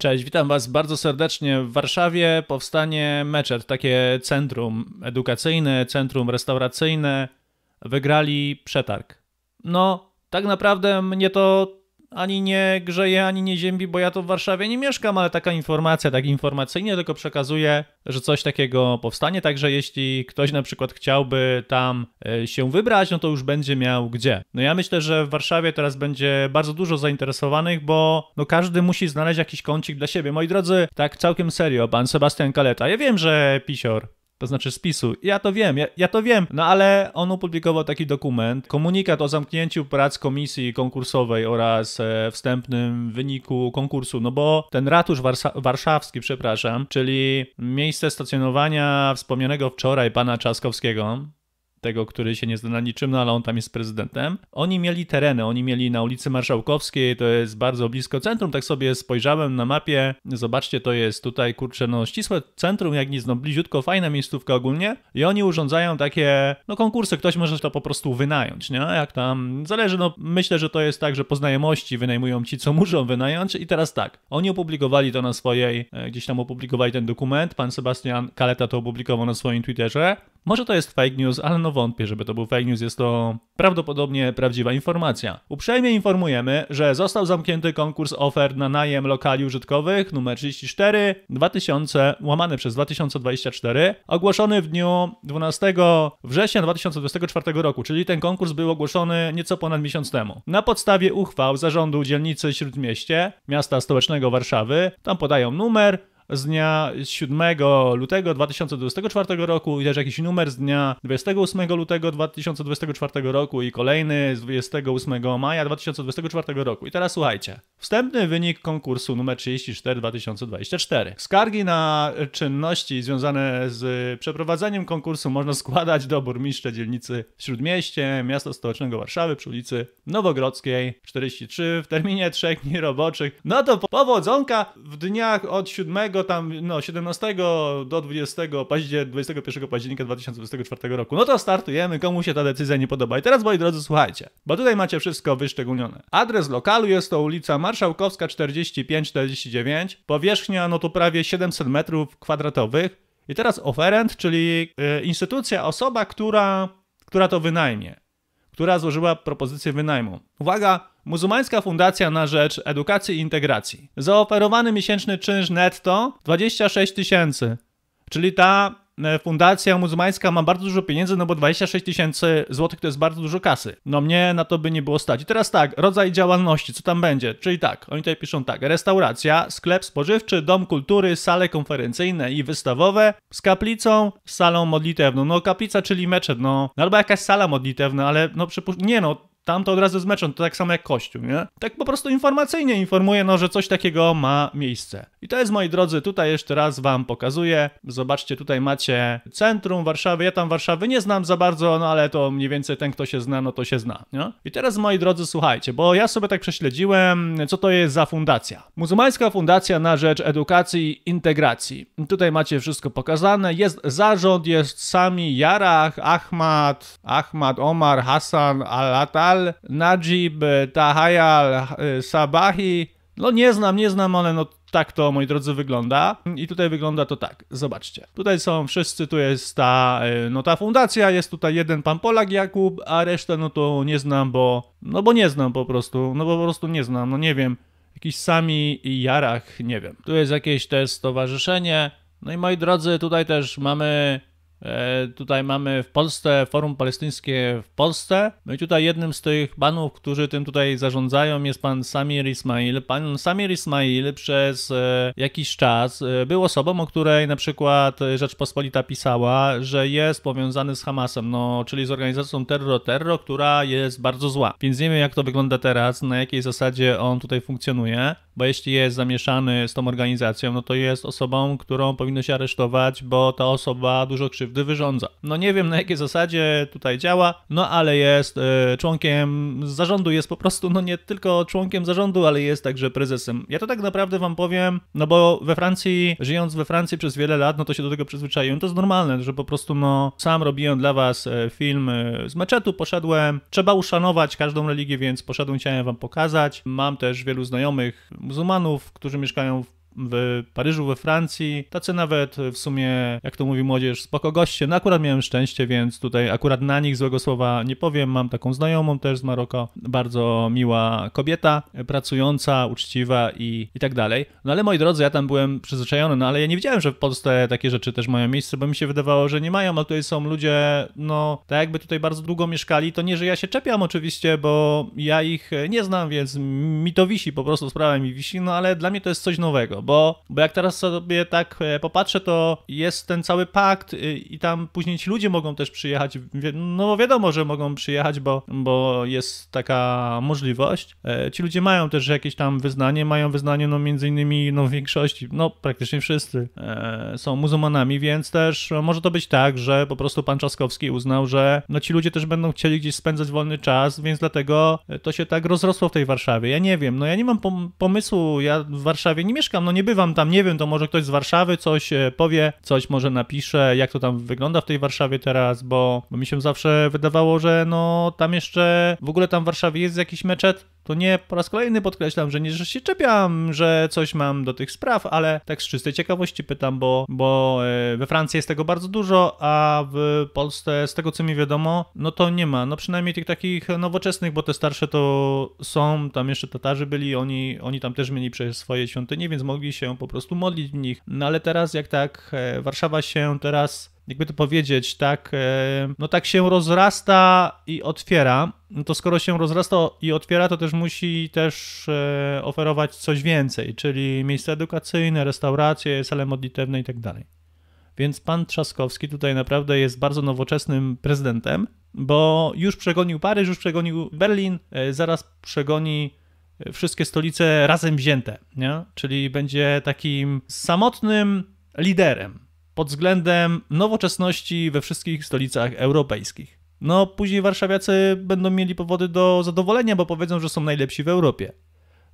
Cześć, witam Was bardzo serdecznie. W Warszawie powstanie meczet, takie centrum edukacyjne, centrum restauracyjne. Wygrali przetarg. No, tak naprawdę mnie to ani nie grzeje, ani nie ziębi, bo ja to w Warszawie nie mieszkam, ale taka informacja, tak informacyjnie tylko przekazuje, że coś takiego powstanie, także jeśli ktoś na przykład chciałby tam e, się wybrać, no to już będzie miał gdzie. No ja myślę, że w Warszawie teraz będzie bardzo dużo zainteresowanych, bo no każdy musi znaleźć jakiś kącik dla siebie. Moi drodzy, tak całkiem serio, pan Sebastian Kaleta, ja wiem, że pisior, to znaczy z Ja to wiem, ja, ja, to wiem, no ale on opublikował taki dokument, komunikat o zamknięciu prac komisji konkursowej oraz e, wstępnym wyniku konkursu, no bo ten ratusz warsa- warszawski, przepraszam, czyli miejsce stacjonowania wspomnianego wczoraj pana Czaskowskiego, tego, który się nie zna na niczym, no ale on tam jest prezydentem. Oni mieli tereny, oni mieli na ulicy Marszałkowskiej, to jest bardzo blisko centrum, tak sobie spojrzałem na mapie, zobaczcie, to jest tutaj, kurczę, no ścisłe centrum, jak nic, no bliziutko, fajna miejscówka ogólnie i oni urządzają takie, no konkursy, ktoś może to po prostu wynająć, nie? Jak tam, zależy, no myślę, że to jest tak, że po znajomości wynajmują ci, co muszą wynająć i teraz tak, oni opublikowali to na swojej, e, gdzieś tam opublikowali ten dokument, pan Sebastian Kaleta to opublikował na swoim Twitterze, może to jest fake news, ale no wątpię, żeby to był fake news, jest to prawdopodobnie prawdziwa informacja. Uprzejmie informujemy, że został zamknięty konkurs ofert na najem lokali użytkowych numer 34 2000 łamany przez 2024, ogłoszony w dniu 12 września 2024 roku, czyli ten konkurs był ogłoszony nieco ponad miesiąc temu. Na podstawie uchwał zarządu dzielnicy Śródmieście, miasta stołecznego Warszawy, tam podają numer, z dnia 7 lutego 2024 roku i też jakiś numer z dnia 28 lutego 2024 roku i kolejny z 28 maja 2024 roku. I teraz słuchajcie. Wstępny wynik konkursu numer 34 2024. Skargi na czynności związane z przeprowadzeniem konkursu można składać do burmistrza dzielnicy Śródmieście, miasta stołecznego Warszawy przy ulicy Nowogrodzkiej 43 w terminie 3 dni roboczych. No to powodzonka w dniach od 7 tam, no 17 do 20 października, 21 października 2024 roku. No to startujemy, komu się ta decyzja nie podoba. I teraz moi drodzy słuchajcie, bo tutaj macie wszystko wyszczególnione. Adres lokalu jest to ulica Marszałkowska 45-49, powierzchnia no to prawie 700 metrów kwadratowych. I teraz oferent, czyli e, instytucja, osoba, która, która to wynajmie, która złożyła propozycję wynajmu. Uwaga, Muzułmańska Fundacja na Rzecz Edukacji i Integracji. Zaoferowany miesięczny czynsz netto 26 tysięcy. Czyli ta e, fundacja muzułmańska ma bardzo dużo pieniędzy, no bo 26 tysięcy złotych to jest bardzo dużo kasy. No mnie na to by nie było stać. I teraz tak, rodzaj działalności, co tam będzie? Czyli tak, oni tutaj piszą tak, restauracja, sklep spożywczy, dom kultury, sale konferencyjne i wystawowe z kaplicą, salą modlitewną. No kaplica, czyli meczet, no, no albo jakaś sala modlitewna, ale no przypuszczam, nie no, tam to od razu z meczem, to tak samo jak Kościół, nie? Tak po prostu informacyjnie informuje, no, że coś takiego ma miejsce. I to jest, moi drodzy, tutaj jeszcze raz wam pokazuję. Zobaczcie, tutaj macie centrum Warszawy. Ja tam Warszawy nie znam za bardzo, no ale to mniej więcej ten, kto się zna, no to się zna, nie? I teraz, moi drodzy, słuchajcie, bo ja sobie tak prześledziłem, co to jest za fundacja. Muzułmańska Fundacja na Rzecz Edukacji i Integracji. Tutaj macie wszystko pokazane. Jest zarząd, jest Sami Jarach, Ahmad, Ahmad Omar, Hasan, Alata, Al Najib, e, Tahayal, e, Sabahi. No nie znam, nie znam, ale no tak to, moi drodzy, wygląda. I tutaj wygląda to tak, zobaczcie. Tutaj są wszyscy, tu jest ta, e, no ta fundacja, jest tutaj jeden pan Polak Jakub, a resztę no to nie znam, bo, no bo nie znam po prostu, no bo po prostu nie znam, no nie wiem. Jakiś sami Jarach, nie wiem. Tu jest jakieś też stowarzyszenie. No i moi drodzy, tutaj też mamy E, tutaj mamy w Polsce Forum Palestyńskie w Polsce. No i tutaj jednym z tych panów, którzy tym tutaj zarządzają, jest pan Samir Ismail. Pan Samir Ismail przez e, jakiś czas e, był osobą, o której na przykład Rzeczpospolita pisała, że jest powiązany z Hamasem, no czyli z organizacją Terror terror, która jest bardzo zła. Więc nie wiem, jak to wygląda teraz, na jakiej zasadzie on tutaj funkcjonuje, bo jeśli jest zamieszany z tą organizacją, no to jest osobą, którą powinno się aresztować, bo ta osoba dużo krzywdzi gdy wyrządza. No nie wiem na jakiej zasadzie tutaj działa, no ale jest y, członkiem zarządu, jest po prostu no nie tylko członkiem zarządu, ale jest także prezesem. Ja to tak naprawdę wam powiem, no bo we Francji, żyjąc we Francji przez wiele lat, no to się do tego przyzwyczaiłem. To jest normalne, że po prostu no sam robiłem dla was e, film e, z meczetu, poszedłem. Trzeba uszanować każdą religię, więc poszedłem, chciałem wam pokazać. Mam też wielu znajomych muzułmanów, którzy mieszkają w w Paryżu, we Francji, tacy nawet w sumie, jak to mówi młodzież, spoko goście. No akurat miałem szczęście, więc tutaj akurat na nich złego słowa nie powiem. Mam taką znajomą też z Maroko, bardzo miła kobieta, pracująca, uczciwa i, i tak dalej. No ale moi drodzy, ja tam byłem przyzwyczajony, no ale ja nie wiedziałem, że w Polsce takie rzeczy też mają miejsce, bo mi się wydawało, że nie mają, ale tutaj są ludzie, no tak jakby tutaj bardzo długo mieszkali. To nie, że ja się czepiam oczywiście, bo ja ich nie znam, więc mi to wisi, po prostu sprawa mi wisi, no ale dla mnie to jest coś nowego bo, bo jak teraz sobie tak e, popatrzę, to jest ten cały pakt y, i tam później ci ludzie mogą też przyjechać, no bo wiadomo, że mogą przyjechać, bo, bo jest taka możliwość. E, ci ludzie mają też jakieś tam wyznanie, mają wyznanie no między innymi no w większości, no praktycznie wszyscy e, są muzułmanami, więc też no, może to być tak, że po prostu pan Czaskowski uznał, że no ci ludzie też będą chcieli gdzieś spędzać wolny czas, więc dlatego to się tak rozrosło w tej Warszawie. Ja nie wiem, no ja nie mam pomysłu, ja w Warszawie nie mieszkam, no no nie bywam tam, nie wiem, to może ktoś z Warszawy coś e, powie, coś może napisze, jak to tam wygląda w tej Warszawie teraz, bo, bo mi się zawsze wydawało, że no tam jeszcze, w ogóle tam w Warszawie jest jakiś meczet, to nie po raz kolejny podkreślam, że nie, że się czepiam, że coś mam do tych spraw, ale tak z czystej ciekawości pytam, bo, bo e, we Francji jest tego bardzo dużo, a w Polsce, z tego co mi wiadomo, no to nie ma. No przynajmniej tych takich nowoczesnych, bo te starsze to są, tam jeszcze Tatarzy byli, oni, oni tam też mieli swoje świątynie, więc mogli mogli się po prostu modlić w nich. No ale teraz jak tak e, Warszawa się teraz jakby to powiedzieć, tak, e, no tak się rozrasta i otwiera, no to skoro się rozrasta i otwiera, to też musi też e, oferować coś więcej, czyli miejsca edukacyjne, restauracje, sale modlitewne i tak dalej. Więc pan Trzaskowski tutaj naprawdę jest bardzo nowoczesnym prezydentem, bo już przegonił Paryż, już przegonił Berlin, zaraz przegoni wszystkie stolice razem wzięte, nie? czyli będzie takim samotnym liderem pod względem nowoczesności we wszystkich stolicach europejskich. No, później warszawiacy będą mieli powody do zadowolenia, bo powiedzą, że są najlepsi w Europie.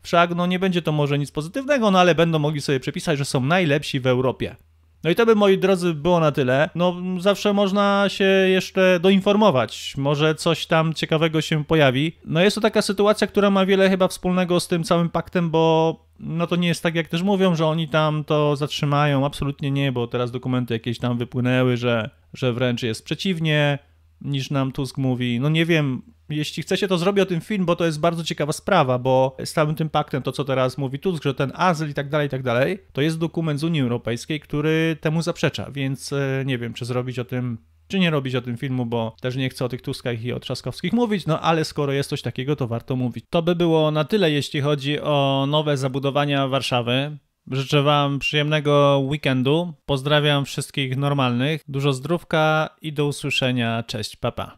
Wszak, no nie będzie to może nic pozytywnego, no ale będą mogli sobie przepisać, że są najlepsi w Europie. No i to by, moi drodzy, było na tyle. No, zawsze można się jeszcze doinformować. Może coś tam ciekawego się pojawi. No, jest to taka sytuacja, która ma wiele chyba wspólnego z tym całym paktem, bo no to nie jest tak, jak też mówią, że oni tam to zatrzymają. Absolutnie nie, bo teraz dokumenty jakieś tam wypłynęły, że, że wręcz jest przeciwnie niż nam Tusk mówi. No nie wiem, jeśli chcecie, to zrobię o tym film, bo to jest bardzo ciekawa sprawa, bo z całym tym paktem, to co teraz mówi Tusk, że ten azyl i tak dalej, i tak dalej, to jest dokument z Unii Europejskiej, który temu zaprzecza, więc e, nie wiem, czy zrobić o tym czy nie robić o tym filmu, bo też nie chcę o tych Tuskach i o Trzaskowskich mówić, no ale skoro jest coś takiego, to warto mówić. To by było na tyle, jeśli chodzi o nowe zabudowania Warszawy. Życzę Wam przyjemnego weekendu. Pozdrawiam wszystkich normalnych. Dużo zdrówka i do usłyszenia. Cześć, papa.